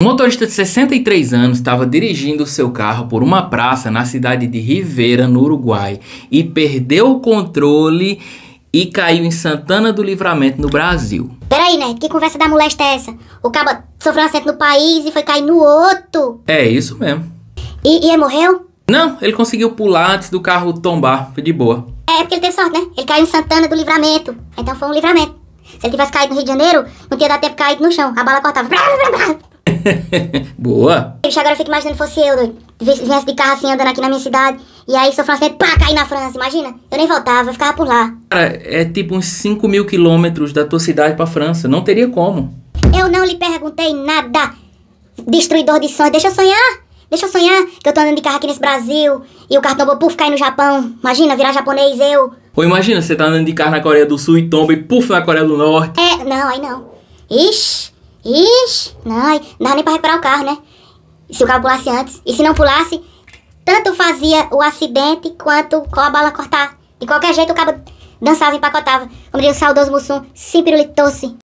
Um motorista de 63 anos estava dirigindo seu carro por uma praça na cidade de Rivera, no Uruguai, e perdeu o controle e caiu em Santana do Livramento, no Brasil. Peraí, né? Que conversa da molesta é essa? O cara sofreu um acidente no país e foi cair no outro. É isso mesmo. E, e ele morreu? Não, ele conseguiu pular antes do carro tombar. Foi de boa. É, é porque ele teve sorte, né? Ele caiu em Santana do Livramento. Então foi um livramento. Se ele tivesse caído no Rio de Janeiro, não tinha dado tempo de cair no chão. A bala cortava. Boa. Bicho, agora eu fico imaginando fosse eu, doido. Viesse de carro assim, andando aqui na minha cidade. E aí sofreu um acidente, pá, caí na França, imagina? Eu nem voltava, eu ficava por lá. Cara, é tipo uns 5 mil quilômetros da tua cidade pra França. Não teria como. Eu não lhe perguntei nada. Destruidor de sonhos, deixa eu sonhar. Deixa eu sonhar que eu tô andando de carro aqui nesse Brasil e o cartão puf, cair no Japão. Imagina, virar japonês eu. Ou imagina, você tá andando de carro na Coreia do Sul e tomba e puf na Coreia do Norte. É, não, aí não. Ixi, Ixi, não, não dava nem pra reparar o carro, né? Se o carro pulasse antes. E se não pulasse, tanto fazia o acidente quanto com a bala cortar. De qualquer jeito, o cabo dançava e empacotava. Como diria o saudoso Mussum, sempre lhe se